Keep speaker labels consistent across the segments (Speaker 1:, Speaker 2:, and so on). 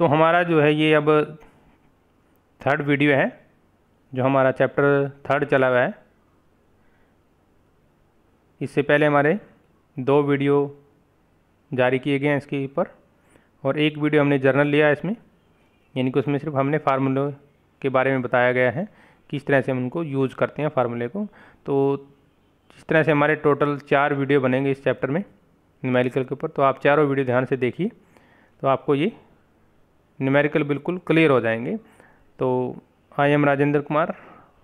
Speaker 1: तो हमारा जो है ये अब थर्ड वीडियो है जो हमारा चैप्टर थर्ड चला हुआ है इससे पहले हमारे दो वीडियो जारी किए गए हैं इसके ऊपर और एक वीडियो हमने जर्नल लिया है इसमें यानी कि उसमें सिर्फ हमने फार्मूलों के बारे में बताया गया है किस तरह से हम उनको यूज करते हैं फार्मूले को तो इस तरह से हमारे टोटल चार वीडियो बनेंगे इस चैप्टर में मेडिकल के ऊपर तो आप चारों वीडियो ध्यान से देखिए तो आपको ये न्यूमेरिकल बिल्कुल क्लियर हो जाएंगे तो आई एम राजेंद्र कुमार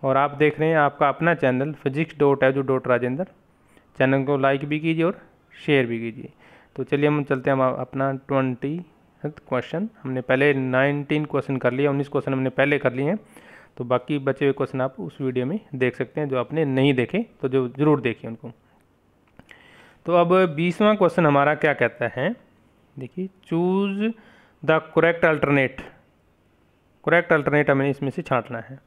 Speaker 1: और आप देख रहे हैं आपका अपना channel physics dot edu dot Rajendra channel को लाइक भी कीजिए और शेयर भी कीजिए तो चलिए हम चलते हैं हम अपना ट्वेंटी क्वेश्चन हमने पहले नाइनटीन क्वेश्चन कर लिए उन्नीस क्वेश्चन हमने पहले कर लिए हैं तो बाकी बचे हुए क्वेश्चन आप उस वीडियो में देख सकते हैं जो आपने नहीं देखे तो जो ज़रूर देखिए उनको तो अब बीसवा क्वेश्चन हमारा क्या कहता है देखिए choose the correct alternate correct alternate हमें इसमें से छांटना है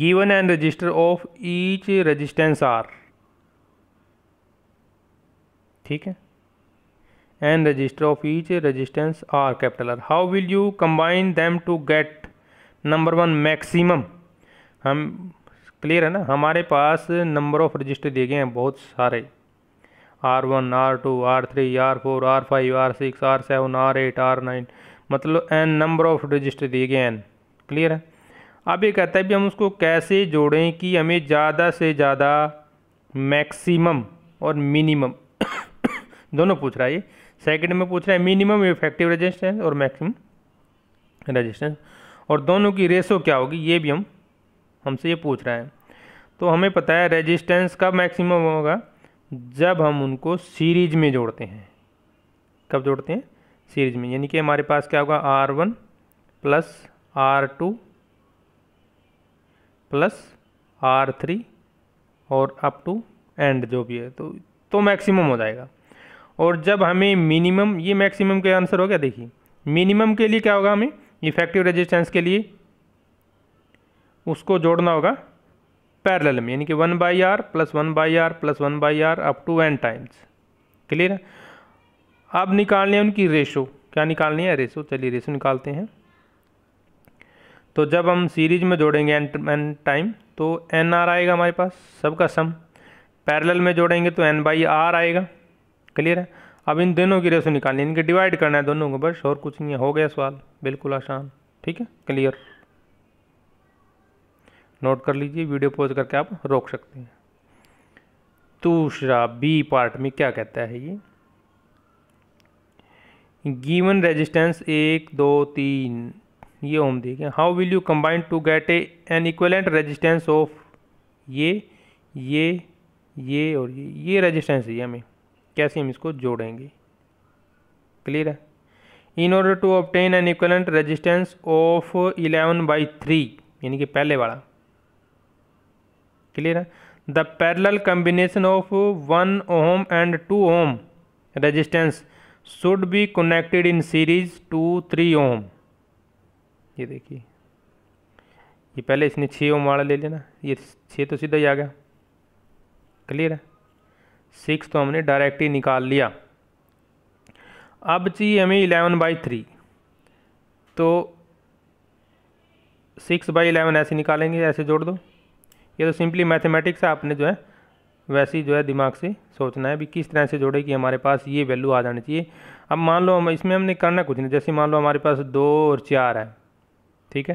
Speaker 1: given n resistor of each resistance R ठीक है n resistor of each resistance R capital R how will you combine them to get number one maximum हम clear है ना हमारे पास नंबर ऑफ रजिस्टर दिए गए हैं बहुत सारे R one R two R three R four R five R six R seven R eight R nine मतलब एन नंबर ऑफ रजिस्टर दिए गए एन क्लियर है अब ये कहता है भी हम उसको कैसे जोड़ें कि हमें ज़्यादा से ज़्यादा मैक्सिमम और मिनिमम दोनों पूछ रहा है ये सेकेंड में पूछ रहा है मिनिमम इफेक्टिव रजिस्टेंस और मैक्सिमम रजिस्टेंस और दोनों की रेसो क्या होगी ये भी हम हमसे ये पूछ रहा है तो हमें पता है रेजिस्टेंस का मैक्सिमम होगा जब हम उनको सीरीज में जोड़ते हैं कब जोड़ते हैं सीरीज में यानी कि हमारे पास क्या होगा R one plus R two plus R three और अप टू एंड जो भी है तो तो मैक्सिमम हो जाएगा और जब हमें मिनिमम ये मैक्सिमम के आंसर हो गया देखिए मिनिमम के लिए क्या होगा हमें इफेक्टिव रेजिस्टेंस के लिए उसको जोड़ना होगा पैरेलल में यानी कि one by R plus one by R plus one by R up to n times clear है अब निकालने हैं उनकी रेशो क्या निकालनी है रेशो चलिए रेशो निकालते हैं तो जब हम सीरीज में जोड़ेंगे एन एन टाइम तो एन आर आएगा हमारे पास सबका सम पैरेलल में जोड़ेंगे तो एन बाई आर आएगा क्लियर है अब इन दोनों की रेशो निकालनी है इनके डिवाइड करना है दोनों को बस और कुछ नहीं है हो गया सवाल बिल्कुल आसान ठीक है क्लियर नोट कर लीजिए वीडियो पॉज करके आप रोक सकते हैं दूसरा बी पार्ट में क्या कहता है ये गिवन रेजिस्टेंस एक दो तीन ये ओम देखें how will you combine to get a an equivalent resistance of ये ये ये और ये ये रेजिस्टेंस है हमें कैसे हम इसको जोड़ेंगे क्लियर है in order to obtain an equivalent resistance of eleven by three यानी कि पहले वाला क्लियर है the parallel combination of one ohm and two ohm resistance should be connected in series to three ohm ये देखिए ये पहले इसने छः ओम वाला ले लेना ये छः तो सीधा ही आ गया क्लियर है सिक्स तो हमने डायरेक्ट ही निकाल लिया अब चाहिए हमें इलेवन बाई थ्री तो सिक्स बाई इलेवन ऐसे निकालेंगे ऐसे जोड़ दो ये तो सिंपली मैथमेटिक्स है आपने जो है वैसे ही जो है दिमाग से सोचना है भी किस तरह से जोड़े कि हमारे पास ये वैल्यू आ जानी चाहिए अब मान लो हम इसमें हमने करना कुछ नहीं जैसे मान लो हमारे पास दो और चार है ठीक है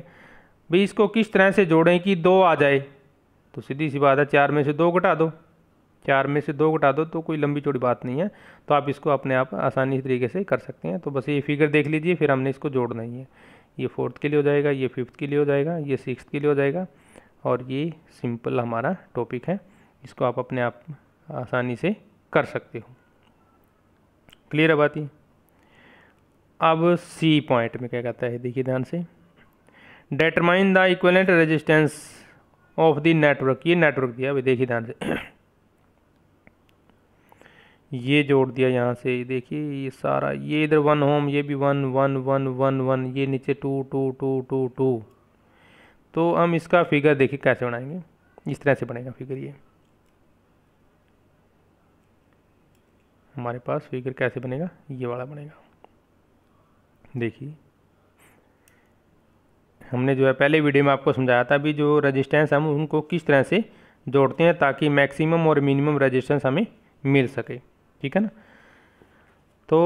Speaker 1: भाई इसको किस तरह से जोड़ें कि दो आ जाए तो सीधी सी बात है चार में से दो घटा दो चार में से दो घटा दो तो कोई लंबी चौड़ी बात नहीं है तो आप इसको अपने आप आसानी तरीके से कर सकते हैं तो बस ये फिगर देख लीजिए फिर हमने इसको जोड़ना ही है ये फोर्थ के लिए हो जाएगा ये फिफ्थ के लिए हो जाएगा ये सिक्स के लिए हो जाएगा और ये सिंपल हमारा टॉपिक है इसको आप अपने आप आसानी से कर सकते हो क्लियर है बात ये अब सी पॉइंट में क्या कहता है देखिए ध्यान से determine the equivalent resistance of the network ये नेटवर्क दिया अभी देखिए ध्यान से ये जोड़ दिया यहाँ से देखिए ये सारा ये इधर वन होम ये भी one one one one one ये नीचे two two two two two तो हम इसका फिगर देखिए कैसे बनाएंगे इस तरह से बनेगा फिगर ये हमारे पास फिगर कैसे बनेगा ये वाला बनेगा देखिए हमने जो है पहले वीडियो में आपको समझाया था भी जो रजिस्टेंस हम उनको किस तरह से जोड़ते हैं ताकि मैक्सिमम और मिनिमम रजिस्टेंस हमें मिल सके ठीक है ना तो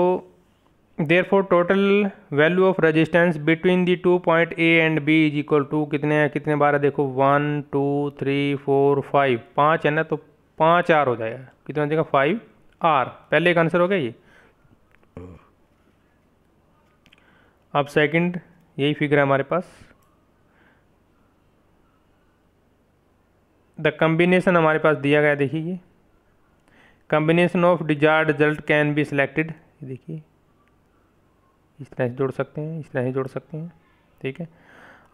Speaker 1: therefore total value of resistance between the two point A and B is equal to कितने हैं कितने बार है देखो one two three four five पाँच है ना तो पाँच आर हो जाएगा कितना हो जाएगा फाइव आर पहले एक आंसर हो गया ये अब सेकंड यही फिगर है हमारे पास द कम्बिनेशन हमारे पास दिया गया देखिए ये combination of desired result can be selected देखिए इस तरह से जोड़ सकते हैं इस तरह से जोड़ सकते हैं ठीक है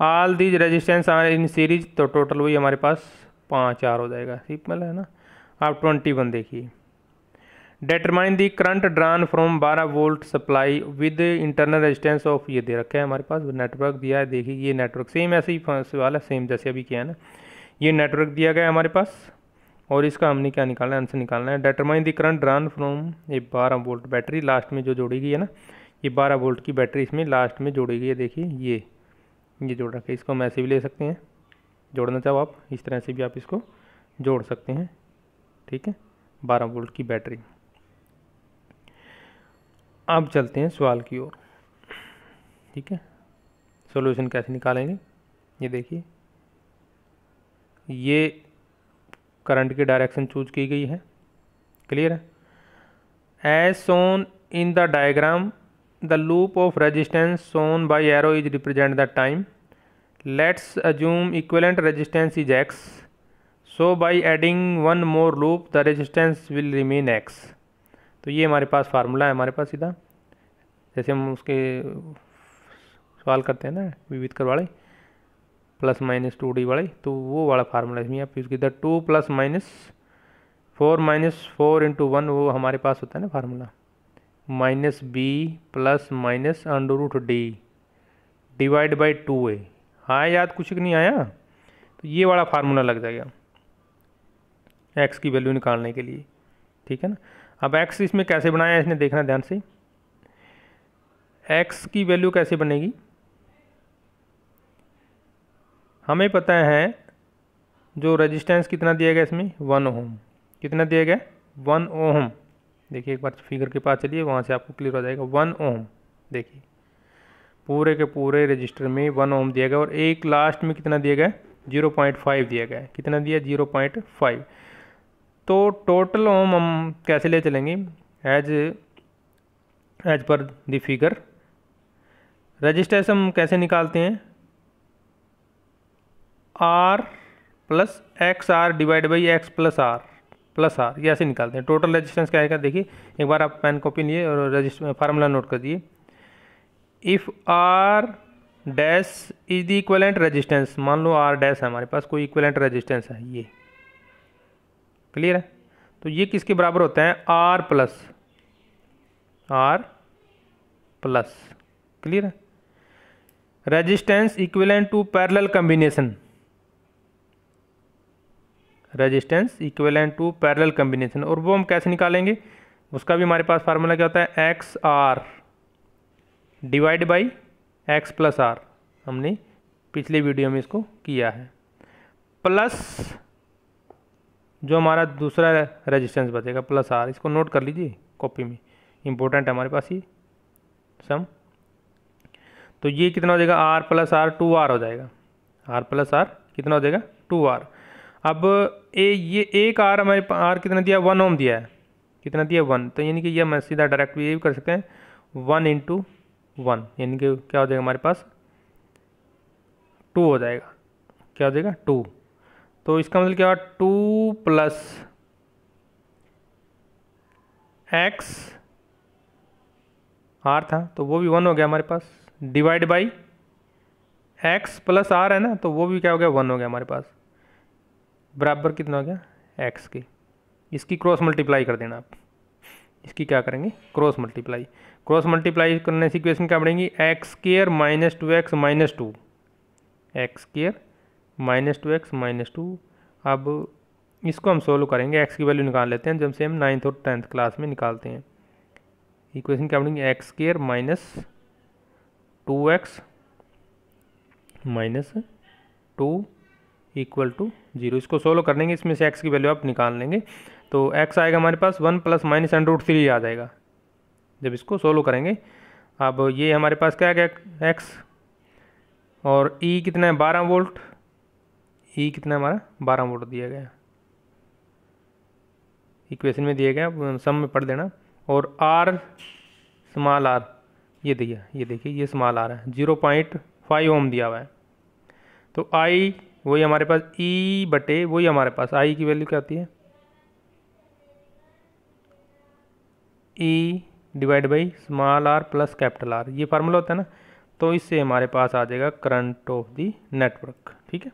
Speaker 1: all these resistance are in series तो टोटल वही हमारे पास पाँच आर हो जाएगा मतलब है ना आप ट्वेंटी वन देखिए determine the current drawn from बारह volt supply with internal resistance of ये दे रखा है हमारे पास नेटवर्क दिया है देखिए ये नेटवर्क सेम ऐसे ही सवाल है सेम जैसे अभी किया है ना ये नेटवर्क दिया गया है हमारे पास और इसका हमने क्या निकालना है आंसर निकालना है determine the current drawn from ये बारह वोल्ट बैटरी लास्ट में जो जोड़ी गई है ना ये बारह वोल्ट की बैटरी इसमें लास्ट में जोड़ी गई है देखिए ये ये जोड़ है इसको हम ऐसे भी ले सकते हैं जोड़ना चाहो आप इस तरह से भी आप इसको जोड़ सकते हैं ठीक है बारह वोल्ट की बैटरी अब चलते हैं सवाल की ओर ठीक है सोल्यूशन कैसे निकालेंगे ये देखिए ये करंट की डायरेक्शन चूज की गई है क्लियर है as shown in the diagram the loop of resistance shown by arrow is represent the time let's assume equivalent resistance is x so by adding one more loop the resistance will remain x तो ये हमारे पास formula है हमारे पास सीधा जैसे हम उसके सवाल करते हैं ना विविध कर वाले प्लस माइनस टू डी वाले तो वो वाला फार्मूला इसमें आप यूज़ कीजिए two plus minus four minus four into one वो हमारे पास होता है ना formula minus B plus minus under root D divide by two A हाँ याद कुछ नहीं आया तो ये वाला फार्मूला लग जाएगा एक्स की वैल्यू निकालने के लिए ठीक है ना अब एक्स इसमें कैसे बनाया इसने देखना ध्यान से एक्स की वैल्यू कैसे बनेगी हमें पता है जो रेजिस्टेंस कितना दिया गया इसमें वन ओम कितना दिया गया वन ओम देखिए एक बार फिगर के पास चलिए वहाँ से आपको क्लियर हो जाएगा वन ओम देखिए पूरे के पूरे रजिस्टर में वन ओम दिया गया और एक लास्ट में कितना दिया गया जीरो पॉइंट फाइव दिया गया कितना दिया जीरो पॉइंट फाइव तो टोटल ओम हम कैसे ले चलेंगे as as per the figure registration हम कैसे निकालते हैं R plus x R divide by x plus R plus R ये ऐसे निकालते हैं टोटल रजिस्टेंस क्या आएगा देखिए एक बार आप पेन कॉपी लिए और रजिस्ट फार्मूला नोट कर दिए if R dash is the equivalent resistance मान लो आर डैश है हमारे पास कोई इक्वलेंट रजिस्टेंस है ये क्लियर है तो ये किसके बराबर होता है R plus R plus clear है resistance equivalent to parallel combination resistance and two parallel combination और वो हम कैसे निकालेंगे उसका भी हमारे पास फार्मूला क्या होता है x R divide by x plus R हमने पिछले वीडियो में इसको किया है प्लस जो हमारा दूसरा रेजिस्टेंस बचेगा प्लस आर इसको नोट कर लीजिए कॉपी में इम्पोर्टेंट है हमारे पास ये सम तो ये कितना हो जाएगा R plus R two R हो जाएगा आर प्लस आर कितना हो जाएगा टू आर अब ए ये एक आर हमारे आर कितना दिया वन ओम दिया है कितना दिया वन तो यानी कि ये हम सीधा डायरेक्ट ये भी कर सकते हैं वन इंटू वन यानी कि क्या हो जाएगा हमारे पास टू हो जाएगा क्या हो जाएगा टू तो इसका मतलब क्या टू प्लस एक्स आर था तो वो भी वन हो गया हमारे पास divide by x plus R है ना तो वो भी क्या हो गया वन हो गया हमारे पास बराबर कितना हो गया एक्स के इसकी क्रॉस मल्टीप्लाई कर देना आप इसकी क्या करेंगे क्रॉस मल्टीप्लाई क्रॉस मल्टीप्लाई करने से इक्वेशन क्या बढ़ेंगी x square minus two x minus two x square minus two x minus two अब इसको हम सोल्व करेंगे एक्स की वैल्यू निकाल लेते हैं जब से हम नाइन्थ और टेंथ क्लास में निकालते हैं इक्वेशन क्या बढ़ेंगे x square minus two x minus two equal to zero इसको सोलो कर लेंगे इसमें से एक्स की वैल्यू आप निकाल लेंगे तो एक्स आएगा हमारे पास one plus minus under root three आ जाएगा जब इसको सोलो करेंगे अब ये हमारे पास क्या है एक्स और ई e कितना है बारह वोल्ट ई e कितना हमारा बारह वोल्ट दिया गया इक्वेशन में दिया गया सम में पढ़ देना और आर स्मॉल आर ये दिया ये देखिए ये स्मॉल आर है जीरो पॉइंट फाइव ओम दिया हुआ है तो आई वही हमारे पास ई e बटे वही हमारे पास आई की वैल्यू क्या आती है E divide by small R plus capital R ये फार्मूला होता है ना तो इससे हमारे पास आ जाएगा करंट ऑफ द नेटवर्क ठीक है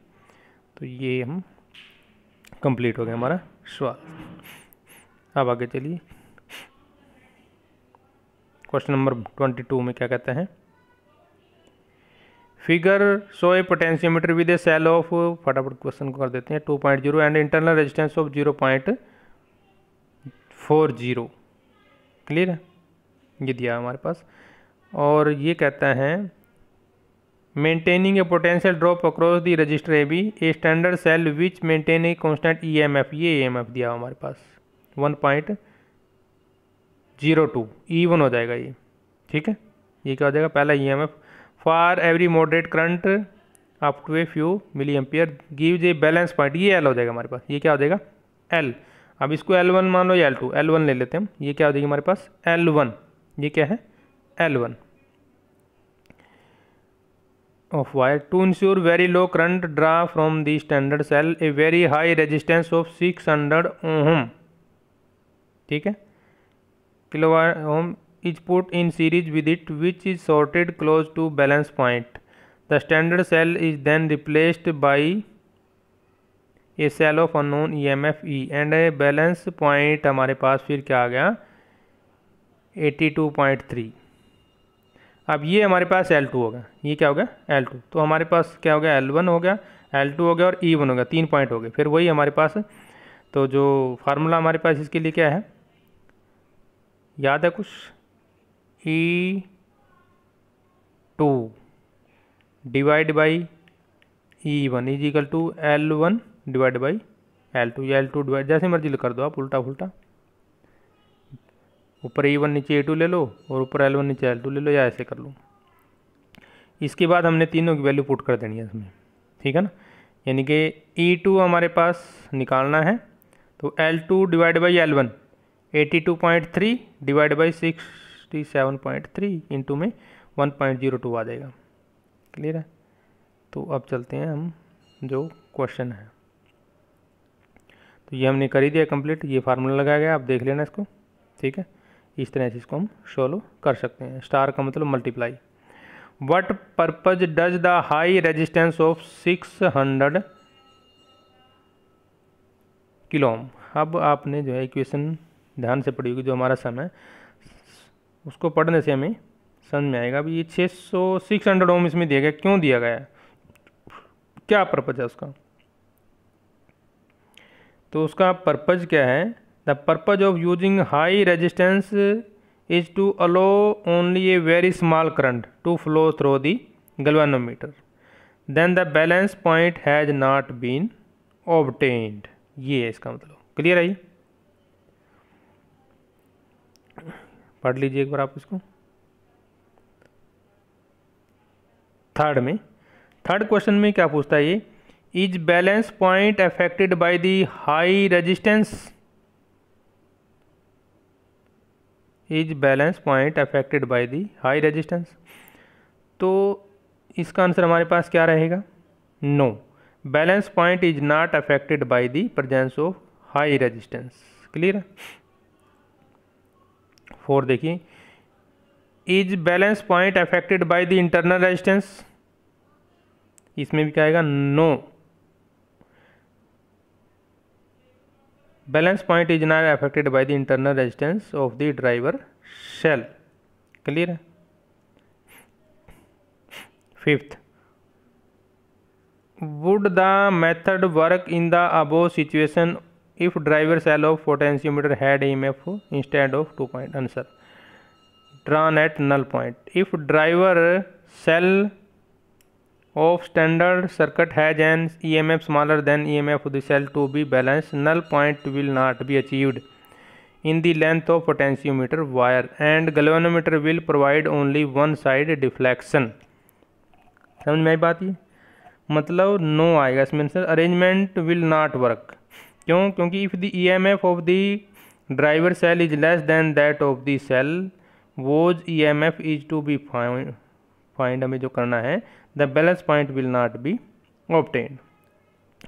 Speaker 1: तो ये हम कंप्लीट हो गया हमारा सवाल अब आगे चलिए क्वेश्चन नंबर ट्वेंटी टू में क्या कहते हैं figure so a potentiometer with a cell of फटाफट क्वेश्चन को कर देते हैं two point zero and internal resistance of zero point four zero clear है ये दिया हमारे पास और ये कहता है maintaining a potential drop across the resistor A B a standard cell which maintain a constant E M F ये ई एम एफ दिया हमारे पास one point zero two E one हो जाएगा ये ठीक है ये क्या हो जाएगा पहला E M F for every moderate current up to a few milli ampere give a balance point ये एल हो जाएगा हमारे पास ये क्या हो जाएगा एल अब इसको एल वन मान लो या एल टू एल वन ले लेते हैं हम ये क्या हो जाएगी हमारे पास एल वन ये क्या है L one of wire to ensure very low current draw from the standard cell a very high resistance of six hundred ohm ठीक है kilo ohm is put in series with it which is sorted close to balance point. The standard cell is then replaced by a cell of unknown EMF E and a balance point हमारे पास फिर क्या आ गया 82.3 अब ये हमारे पास L2 हो गया ये क्या हो गया L2 तो हमारे पास क्या हो गया L1 हो गया L2 हो गया और E1 हो गया तीन पॉइंट हो गए फिर वही हमारे पास तो जो फार्मूला हमारे पास इसके लिए क्या है याद है कुछ E two divide by E one is equal to L one divide by L two या एल टू डिवाइड जैसे मर्जी कर दो आप उल्टा फुलटा ऊपर ई e वन नीचे ए e टू ले लो और ऊपर एल वन नीचे एल टू ले लो या ऐसे कर लो इसके बाद हमने तीनों की वैल्यू पुट कर देनी है इसमें ठीक है ना यानी कि ई e टू हमारे पास निकालना है तो L two divide by L one eighty two point three divide by six three seven point three into में वन पॉइंट जीरो टू आ जाएगा क्लियर है तो अब चलते हैं हम जो क्वेश्चन है तो ये हमने कर ही दिया कंप्लीट ये फार्मूला लगाया गया आप देख लेना इसको ठीक है इस तरह से इसको हम सॉल्व कर सकते हैं स्टार का मतलब multiply what purpose does the high resistance of six hundred kilohm अब आपने जो है इक्वेशन ध्यान से पढ़ी होगी जो हमारा सम है उसको पढ़ने से हमें समझ में आएगा अभी ये छः सौ सिक्स हंड्रेड ओम इसमें दिया गया क्यों दिया गया है क्या पर्पज़ है उसका तो उसका पर्पज़ क्या है the purpose of using high resistance is to allow only a very small current to flow through the galvanometer then the balance point has not been obtained ये है इसका मतलब क्लियर है पढ़ लीजिए एक बार आप इसको थर्ड में थर्ड क्वेश्चन में क्या पूछता है ये is balance point affected by the high resistance is balance point affected by the high resistance तो इसका आंसर हमारे पास क्या रहेगा no balance point is not affected by the presence of high resistance clear है फोर देखिए is balance point affected by the internal resistance इसमें भी क्या आएगा no balance point is not affected by the internal resistance of the driver cell clear है fifth would the method work in the above situation if driver cell of meter had E M F instead of two point answer drawn at null point if driver cell of standard circuit has an E M F smaller than E M F the cell to be balance null point will not be achieved in the length of meter wire and galvanometer will provide only one side deflection समझ में आई बात ये मतलब no आएगा इसमें arrangement will not work क्यों क्योंकि if the E M F of the driver cell is less than that of the cell whose E M F is to be find हमें जो करना है the balance point will not be obtained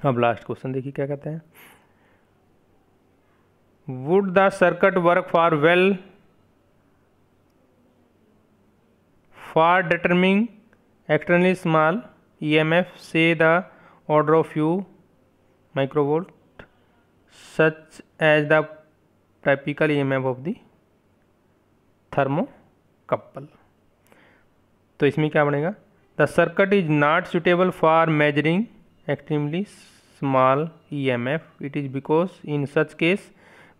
Speaker 1: अब last question देखिए क्या कहते हैं would the circuit work for well for determining externally small E M F say the order of you microvolt such as the typical EMF of the thermocouple तो इसमें क्या बनेगा the circuit is not suitable for measuring extremely small E M F it is because in such case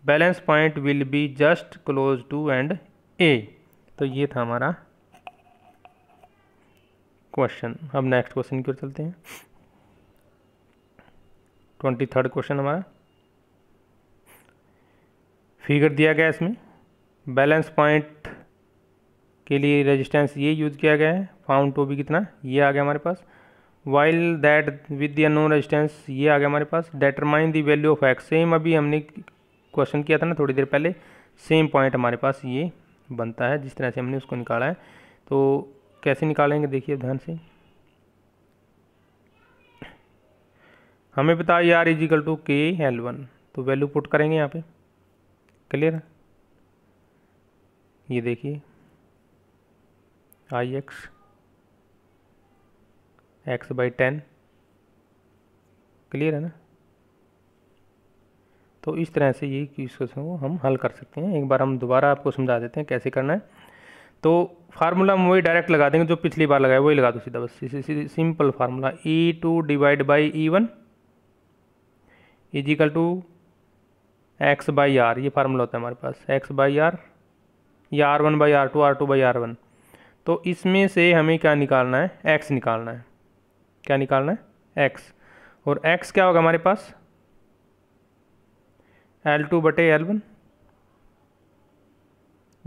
Speaker 1: balance point will be just close to end A तो ये था हमारा question अब next question की ओर चलते हैं ट्वेंटी थर्ड क्वेश्चन हमारा फिगर दिया गया इसमें बैलेंस पॉइंट के लिए रेजिस्टेंस ये यूज़ किया गया है फाउंड टू भी कितना ये आ गया हमारे पास while that with the no resistance ये आ गया हमारे पास determine the value of X same अभी हमने क्वेश्चन किया था ना थोड़ी देर पहले सेम पॉइंट हमारे पास ये बनता है जिस तरह से हमने उसको निकाला है तो कैसे निकालेंगे देखिए ध्यान से हमें बताया आर इजिकल टू के एल वन तो वैल्यू पुट करेंगे यहाँ पे क्लियर ये देखिए आई X X by ten clear है ना तो इस तरह से ये क्वेश्चन को हम हल कर सकते हैं एक बार हम दोबारा आपको समझा देते हैं कैसे करना है तो फार्मूला हम वही डायरेक्ट लगा देंगे जो पिछली बार लगाया वही लगा दो सीधा बस इसी simple formula E two divide by E one equal to X by R ये फार्मूला होता है हमारे पास एक्स बाई आर या R one by R two R two by R one तो इसमें से हमें क्या निकालना है एक्स निकालना है क्या निकालना है एक्स और एक्स क्या होगा हमारे पास एल टू बटे एल वन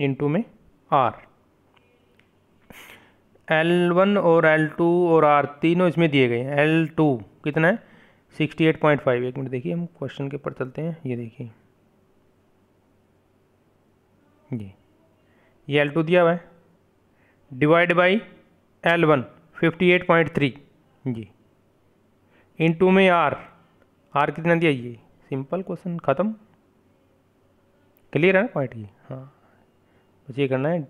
Speaker 1: इंटू में आर एल वन और एल टू और आर तीनों इसमें दिए गए हैं एल टू कितना है सिक्सटी एट पॉइंट फाइव एक मिनट देखिए हम क्वेश्चन के ऊपर चलते हैं ये देखिए जी ये एल टू दिया हुआ है divide by L one fifty eight point three जी इन टू में आर आर कितना दिया ये सिंपल क्वेश्चन ख़त्म क्लियर है ना पॉइंट ये हाँ बस ये करना है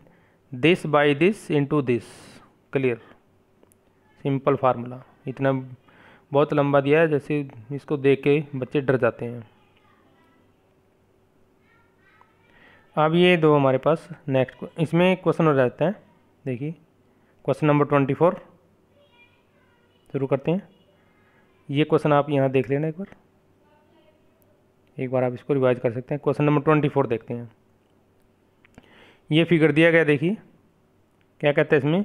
Speaker 1: this by this into this clear simple formula इतना बहुत लंबा दिया है जैसे इसको देख के बच्चे डर जाते हैं अब ये दो हमारे पास नेक्स्ट इसमें क्वेश्चन हो जाता है देखिए क्वेश्चन नंबर ट्वेंटी फोर शुरू करते हैं ये क्वेश्चन आप यहाँ देख लेना एक बार एक बार आप इसको रिवाइज कर सकते हैं क्वेश्चन नंबर ट्वेंटी फोर देखते हैं ये फिगर दिया गया देखिए क्या कहते हैं इसमें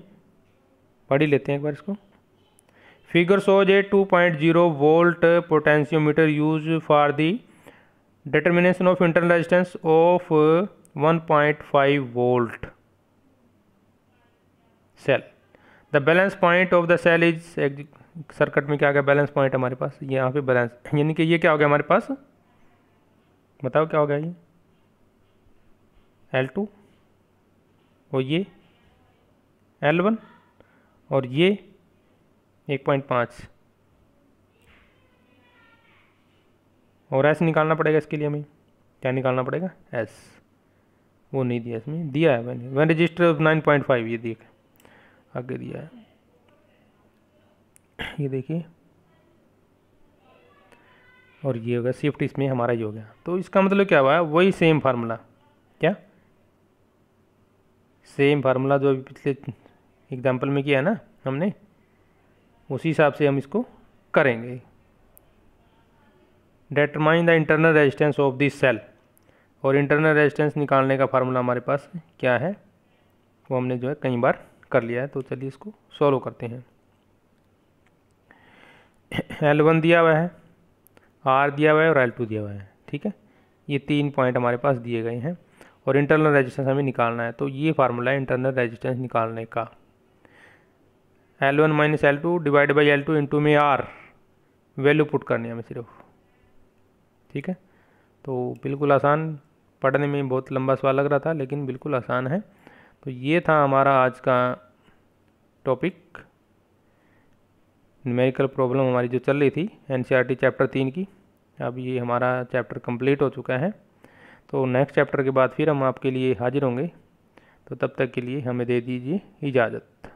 Speaker 1: पढ़ ही लेते हैं एक बार इसको figure so A two point zero volt potentiometer use for the determination of internal resistance of 1.5 volt cell the balance point of the cell is circuit में क्या आ गया बैलेंस पॉइंट हमारे पास ये यहाँ पे बैलेंस यानी कि ये क्या हो गया हमारे पास बताओ क्या हो गया ये एल टू और ये एल वन और ये एक पॉइंट पाँच और एस निकालना पड़ेगा इसके लिए हमें क्या निकालना पड़ेगा एस वो नहीं दिया इसमें दिया है मैंने when resistor nine point five ये देख आगे दिया है ये देखिए और ये होगा शिफ्ट इसमें हमारा ही हो गया तो इसका मतलब क्या हुआ वही सेम फार्मूला क्या सेम फार्मूला जो अभी पिछले एग्जाम्पल में किया है ना हमने उसी हिसाब से हम इसको करेंगे determine the internal resistance of this cell और इंटरनल रेजिस्टेंस निकालने का फार्मूला हमारे पास क्या है वो हमने जो है कई बार कर लिया है तो चलिए इसको सॉल्व करते हैं एल वन दिया हुआ है आर दिया हुआ है और एल टू दिया हुआ है ठीक है ये तीन पॉइंट हमारे पास दिए गए हैं और इंटरनल रेजिस्टेंस हमें निकालना है तो ये फार्मूला है इंटरनल रेजिस्टेंस निकालने का L one minus L two divide by L two into में आर वैल्यू पुट करनी है हमें सिर्फ ठीक है तो बिल्कुल आसान पढ़ने में बहुत लंबा सवाल लग रहा था लेकिन बिल्कुल आसान है तो ये था हमारा आज का टॉपिक न्यूमेरिकल प्रॉब्लम हमारी जो चल रही थी एन चैप्टर e तीन की अब ये हमारा चैप्टर कंप्लीट हो चुका है तो नेक्स्ट चैप्टर के बाद फिर हम आपके लिए हाजिर होंगे तो तब तक के लिए हमें दे दीजिए इजाज़त